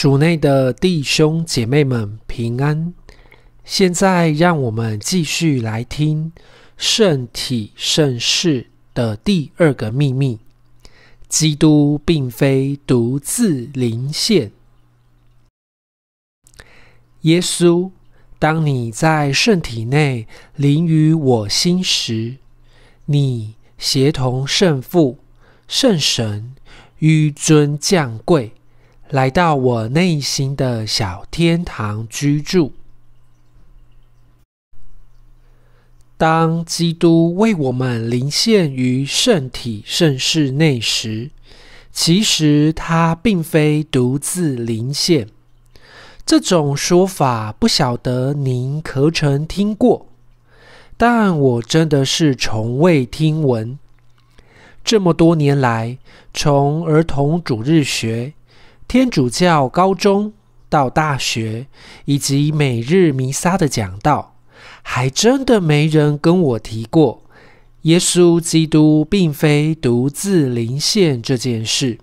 主内的弟兄姐妹们平安。现在让我们继续来听圣体圣事的第二个秘密：基督并非独自临现。耶稣，当你在圣体内临于我心时，你协同圣父、圣神，与尊降贵。来到我内心的小天堂居住。当基督为我们临现于圣体圣室内时，其实他并非独自临现。这种说法不晓得您可曾听过，但我真的是从未听闻。这么多年来，从儿童主日学。天主教高中到大学，以及每日弥撒的讲道，还真的没人跟我提过耶稣基督并非独自临现这件事。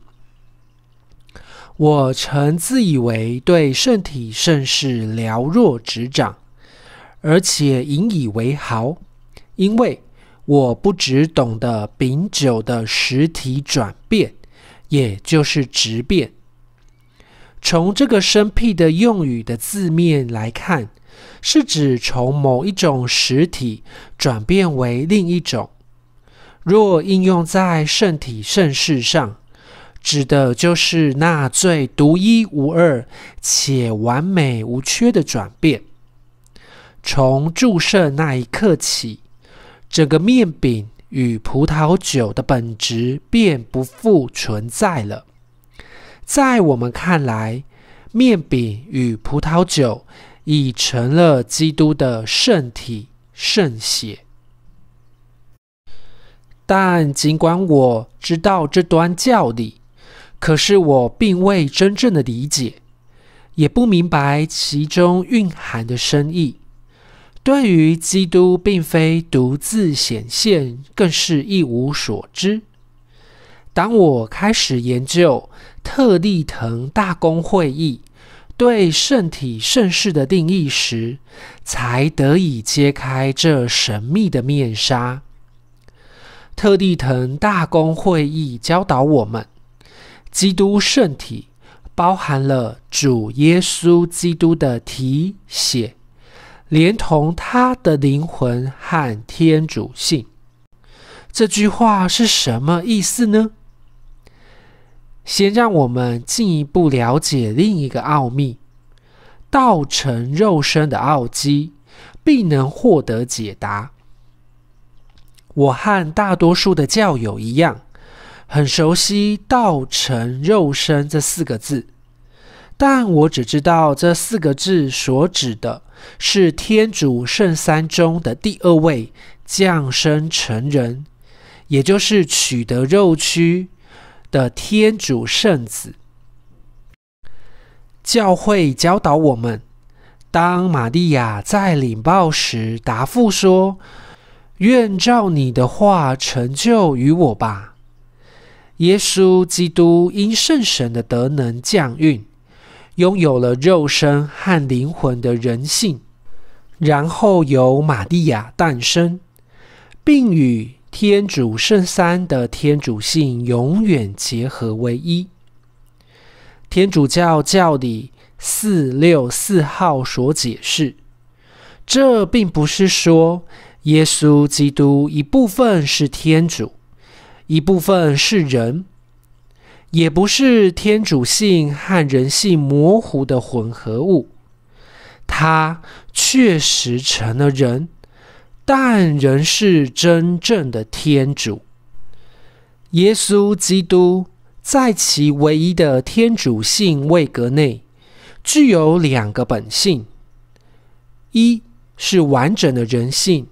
我曾自以为对圣体甚是了若指掌，而且引以为豪，因为我不只懂得饼酒的实体转变，也就是质变。从这个生僻的用语的字面来看，是指从某一种实体转变为另一种。若应用在圣体圣事上，指的就是那最独一无二且完美无缺的转变。从注射那一刻起，整个面饼与葡萄酒的本质便不复存在了。在我们看来，面饼与葡萄酒已成了基督的圣体圣血。但尽管我知道这段教理，可是我并未真正的理解，也不明白其中蕴含的深意。对于基督并非独自显现，更是一无所知。当我开始研究。特立腾大公会议对圣体圣事的定义时，才得以揭开这神秘的面纱。特立腾大公会议教导我们：基督圣体包含了主耶稣基督的体血，连同他的灵魂和天主性。这句话是什么意思呢？先让我们进一步了解另一个奥秘——道成肉身的奥基，并能获得解答。我和大多数的教友一样，很熟悉“道成肉身”这四个字，但我只知道这四个字所指的是天主圣三中的第二位降生成人，也就是取得肉躯。的天主圣子，教会教导我们：当玛利亚在领报时，答复说：“愿照你的话成就于我吧。”耶稣基督因圣神的德能降孕，拥有了肉身和灵魂的人性，然后由玛利亚诞生，并与。天主圣三的天主性永远结合为一。天主教教理四六四号所解释，这并不是说耶稣基督一部分是天主，一部分是人，也不是天主性和人性模糊的混合物，他确实成了人。但仍是真正的天主，耶稣基督在其唯一的天主性位格内，具有两个本性：一是完整的人性，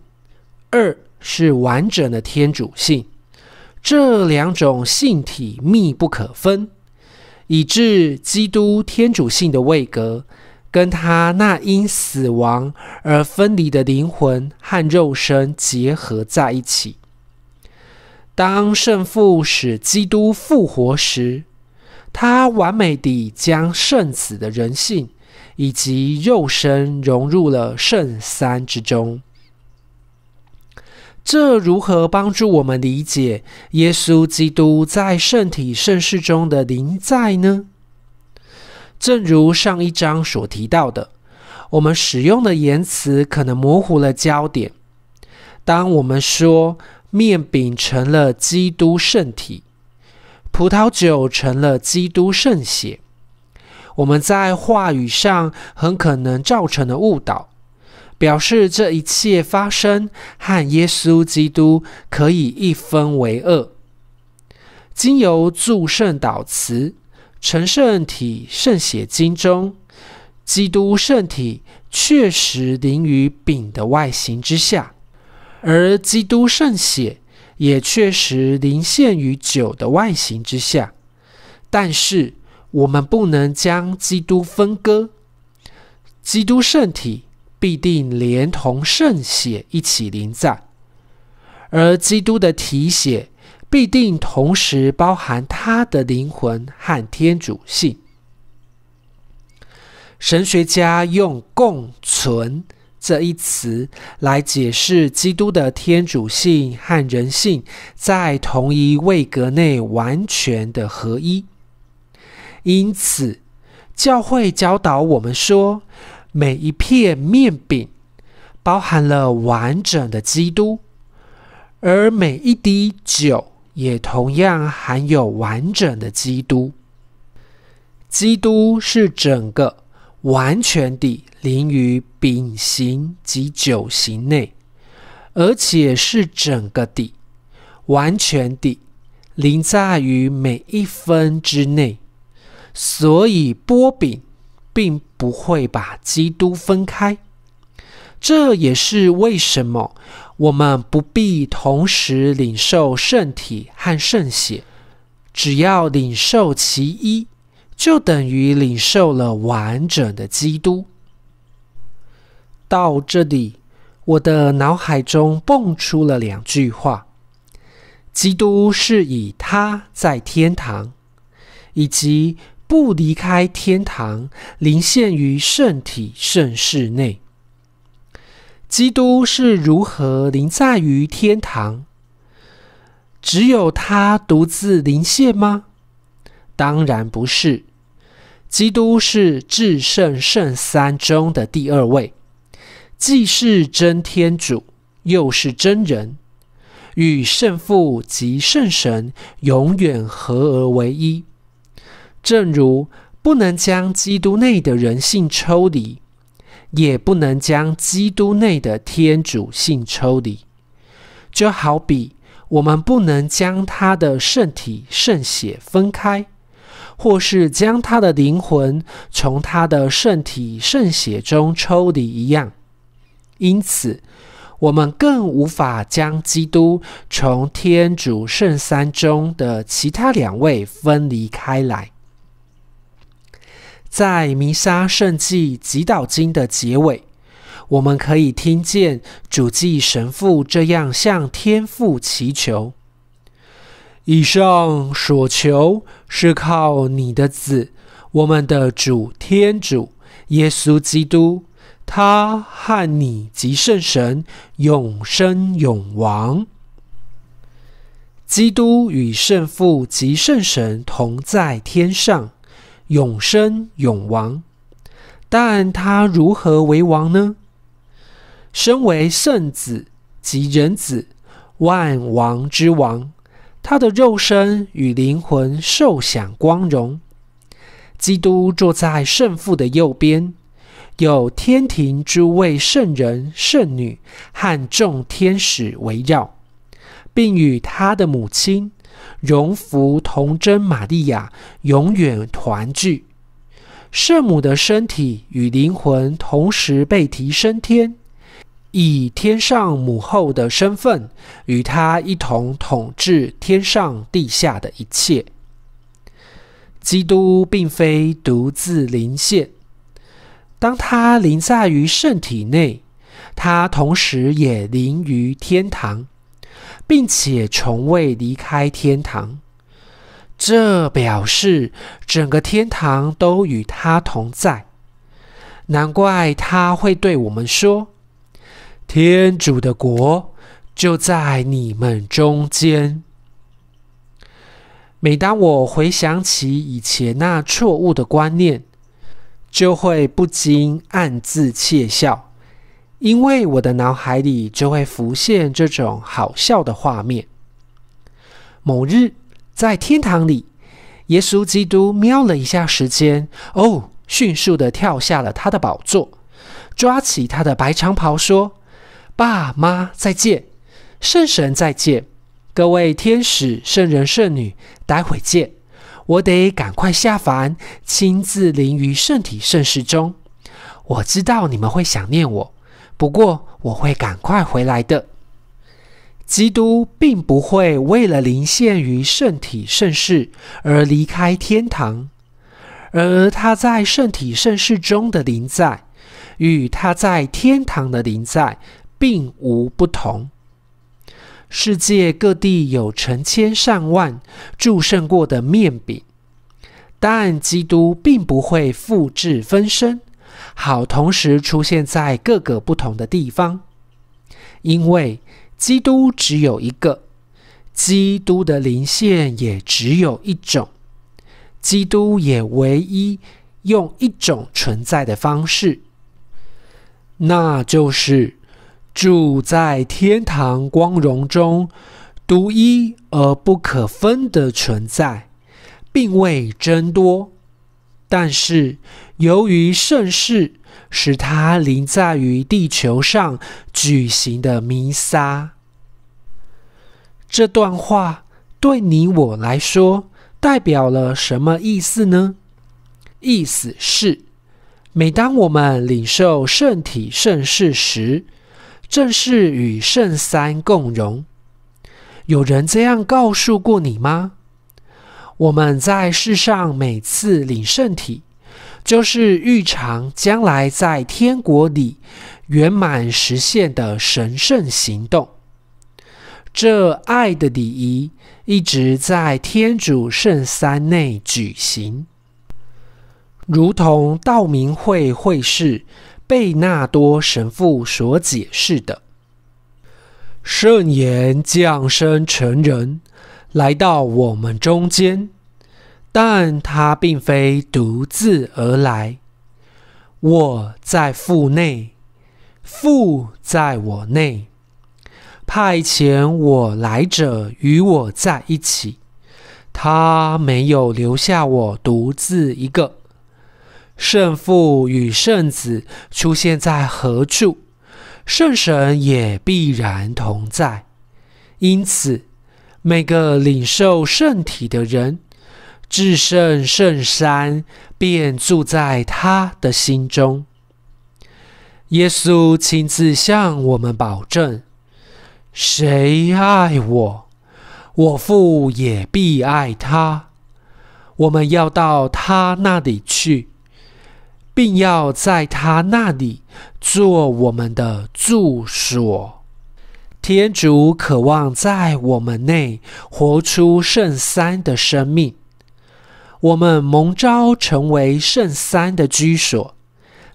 二是完整的天主性。这两种性体密不可分，以致基督天主性的位格。跟他那因死亡而分离的灵魂和肉身结合在一起。当圣父使基督复活时，他完美地将圣子的人性以及肉身融入了圣三之中。这如何帮助我们理解耶稣基督在圣体圣事中的临在呢？正如上一章所提到的，我们使用的言辞可能模糊了焦点。当我们说面饼成了基督圣体，葡萄酒成了基督圣血，我们在话语上很可能造成的误导，表示这一切发生和耶稣基督可以一分为二。经由祝圣导词。圣体圣血经中，基督圣体确实临于饼的外形之下，而基督圣血也确实临现于酒的外形之下。但是，我们不能将基督分割。基督圣体必定连同圣血一起临在，而基督的体血。必定同时包含他的灵魂和天主性。神学家用“共存”这一词来解释基督的天主性和人性在同一位格内完全的合一。因此，教会教导我们说，每一片面饼包含了完整的基督，而每一滴酒。也同样含有完整的基督。基督是整个完全地临于丙行及九行内，而且是整个的完全地临在于每一分之内。所以，波饼并不会把基督分开。这也是为什么。我们不必同时领受圣体和圣血，只要领受其一，就等于领受了完整的基督。到这里，我的脑海中蹦出了两句话：，基督是以他在天堂，以及不离开天堂，临现于圣体圣室内。基督是如何临在于天堂？只有他独自临现吗？当然不是。基督是至圣圣三中的第二位，既是真天主，又是真人，与圣父及圣神永远合而为一。正如不能将基督内的人性抽离。也不能将基督内的天主性抽离，就好比我们不能将他的圣体圣血分开，或是将他的灵魂从他的圣体圣血中抽离一样。因此，我们更无法将基督从天主圣三中的其他两位分离开来。在弥撒圣迹祈祷经的结尾，我们可以听见主祭神父这样向天父祈求：“以上所求是靠你的子，我们的主天主耶稣基督，他和你及圣神永生永王。基督与圣父及圣神同在天上。”永生永亡，但他如何为王呢？身为圣子及人子，万王之王，他的肉身与灵魂受享光荣。基督坐在圣父的右边，有天庭诸位圣人、圣女和众天使围绕，并与他的母亲。荣福童真玛利亚永远团聚，圣母的身体与灵魂同时被提升天，以天上母后的身份与她一同统治天上地下的一切。基督并非独自临现，当他临在于圣体内，他同时也临于天堂。并且从未离开天堂，这表示整个天堂都与他同在。难怪他会对我们说：“天主的国就在你们中间。”每当我回想起以前那错误的观念，就会不禁暗自窃笑。因为我的脑海里就会浮现这种好笑的画面。某日，在天堂里，耶稣基督瞄了一下时间，哦，迅速的跳下了他的宝座，抓起他的白长袍说：“爸妈再见，圣神再见，各位天使、圣人、圣女，待会见。我得赶快下凡，亲自临于圣体圣事中。我知道你们会想念我。”不过，我会赶快回来的。基督并不会为了临现于圣体圣事而离开天堂，而他在圣体圣事中的灵在，与他在天堂的灵在并无不同。世界各地有成千上万祝圣过的面饼，但基督并不会复制分身。好，同时出现在各个不同的地方，因为基督只有一个，基督的灵线也只有一种，基督也唯一用一种存在的方式，那就是住在天堂光荣中，独一而不可分的存在，并未增多，但是。由于盛事，使他临在于地球上举行的弥撒。这段话对你我来说，代表了什么意思呢？意思是，每当我们领受圣体圣事时，正是与圣三共融。有人这样告诉过你吗？我们在世上每次领圣体。就是日尝将来在天国里圆满实现的神圣行动，这爱的礼仪一直在天主圣三内举行，如同道明会会士贝纳多神父所解释的：圣言降生成人，来到我们中间。但他并非独自而来。我在腹内，父在我内。派遣我来者与我在一起。他没有留下我独自一个。圣父与圣子出现在何处，圣神也必然同在。因此，每个领受圣体的人。至圣圣山便住在他的心中。耶稣亲自向我们保证：“谁爱我，我父也必爱他。我们要到他那里去，并要在他那里做我们的住所。天主渴望在我们内活出圣山的生命。”我们蒙召成为圣三的居所，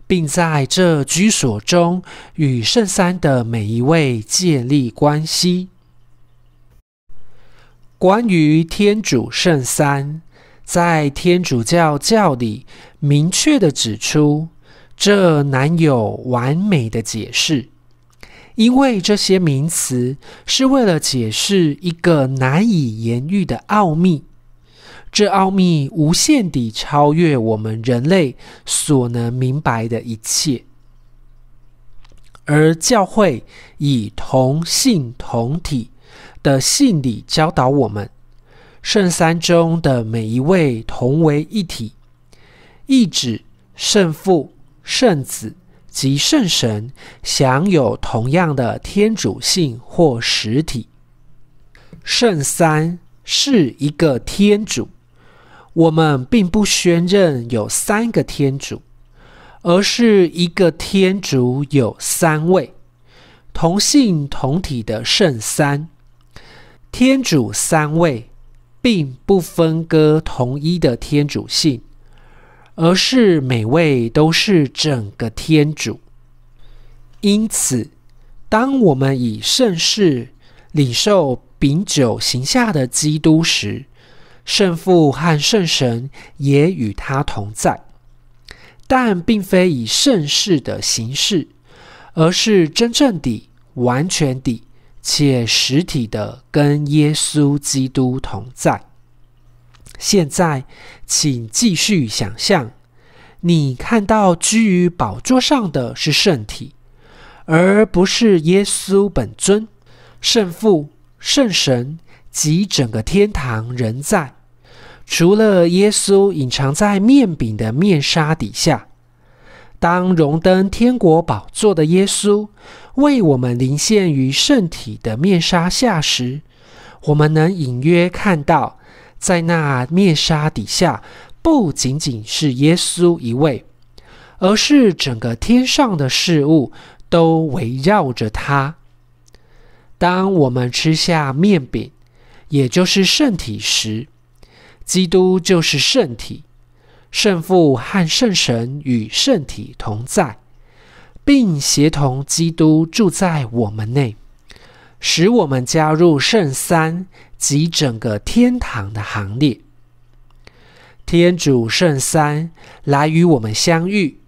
并在这居所中与圣三的每一位建立关系。关于天主圣三，在天主教教里明确地指出，这难有完美的解释，因为这些名词是为了解释一个难以言喻的奥秘。这奥秘无限地超越我们人类所能明白的一切，而教会以同性同体的信理教导我们，圣三中的每一位同为一体，意指圣父、圣子及圣神享有同样的天主性或实体。圣三是一个天主。我们并不宣认有三个天主，而是一个天主有三位同性同体的圣三天主三位，并不分割同一的天主性，而是每位都是整个天主。因此，当我们以圣事领受丙九行下的基督时，圣父和圣神也与他同在，但并非以圣世的形式，而是真正的、完全的且实体的跟耶稣基督同在。现在，请继续想象，你看到居于宝座上的是圣体，而不是耶稣本尊。圣父、圣神及整个天堂仍在。除了耶稣隐藏在面饼的面纱底下，当荣登天国宝座的耶稣为我们临现于圣体的面纱下时，我们能隐约看到，在那面纱底下，不仅仅是耶稣一位，而是整个天上的事物都围绕着他。当我们吃下面饼，也就是圣体时，基督就是圣体，圣父和圣神与圣体同在，并协同基督住在我们内，使我们加入圣三及整个天堂的行列。天主圣三来与我们相遇，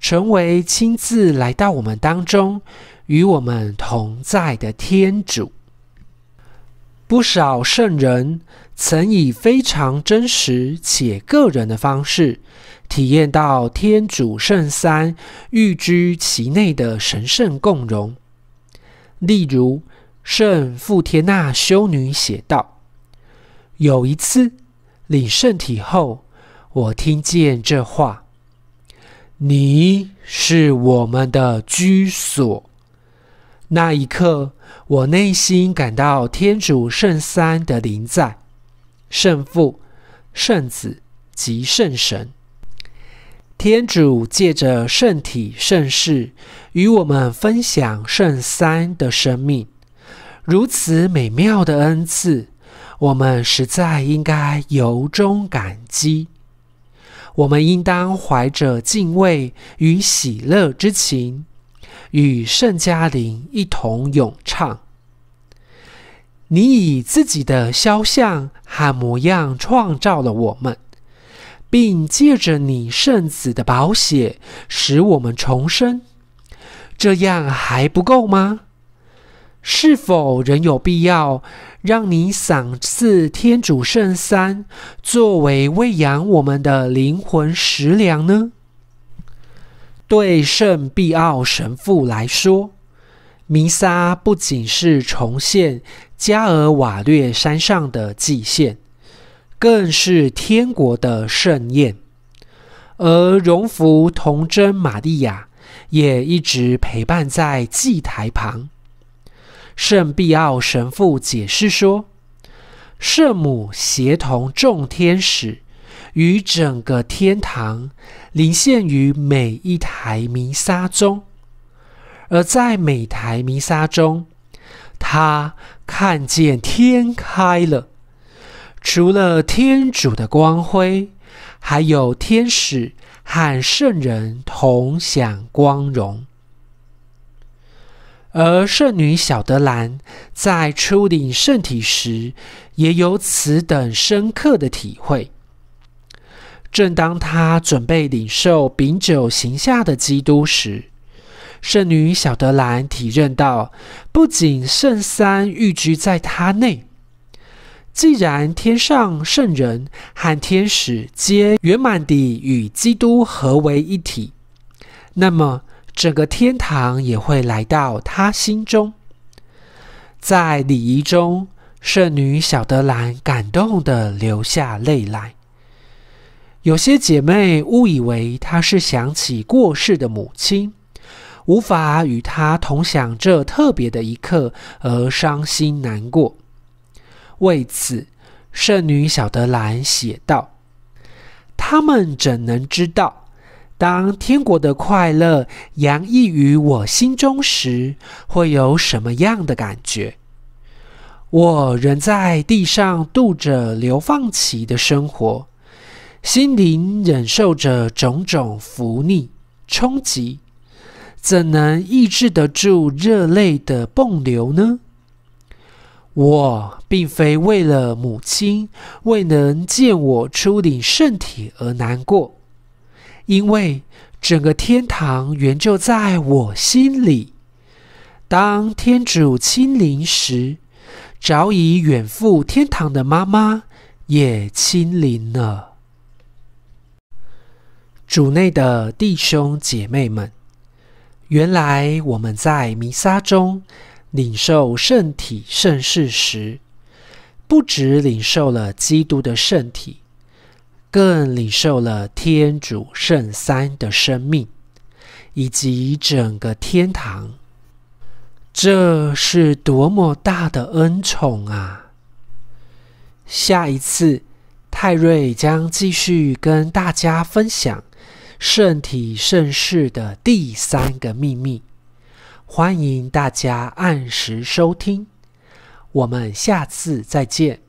成为亲自来到我们当中与我们同在的天主。不少圣人曾以非常真实且个人的方式，体验到天主圣三寓居其内的神圣共荣。例如，圣傅天纳修女写道：“有一次领圣体后，我听见这话：‘你是我们的居所。’”那一刻，我内心感到天主圣三的临在，圣父、圣子及圣神。天主借着圣体、圣事与我们分享圣三的生命，如此美妙的恩赐，我们实在应该由衷感激。我们应当怀着敬畏与喜乐之情。与圣嘉林一同咏唱：“你以自己的肖像和模样创造了我们，并借着你圣子的宝血使我们重生，这样还不够吗？是否仍有必要让你赏赐天主圣三，作为喂养我们的灵魂食粮呢？”对圣庇奥神父来说，弥撒不仅是重现加尔瓦略山上的祭献，更是天国的盛宴。而荣福童真玛利亚也一直陪伴在祭台旁。圣庇奥神父解释说：“圣母协同众天使。”与整个天堂临现于每一台弥撒中，而在每台弥撒中，他看见天开了，除了天主的光辉，还有天使和圣人同享光荣。而圣女小德兰在初领圣体时，也有此等深刻的体会。正当他准备领受丙九行下的基督时，圣女小德兰体认到，不仅圣三寓居在他内，既然天上圣人和天使皆圆满地与基督合为一体，那么整个天堂也会来到他心中。在礼仪中，圣女小德兰感动的流下泪来。有些姐妹误以为她是想起过世的母亲，无法与她同享这特别的一刻而伤心难过。为此，圣女小德兰写道：“他们怎能知道，当天国的快乐洋溢于我心中时，会有什么样的感觉？我仍在地上度着流放期的生活。”心灵忍受着种种浮逆冲击，怎能抑制得住热泪的迸流呢？我并非为了母亲未能见我出领圣体而难过，因为整个天堂原就在我心里。当天主亲临时，早已远赴天堂的妈妈也亲临了。主内的弟兄姐妹们，原来我们在弥撒中领受圣体圣事时，不只领受了基督的圣体，更领受了天主圣三的生命以及整个天堂。这是多么大的恩宠啊！下一次，泰瑞将继续跟大家分享。圣体圣事的第三个秘密，欢迎大家按时收听，我们下次再见。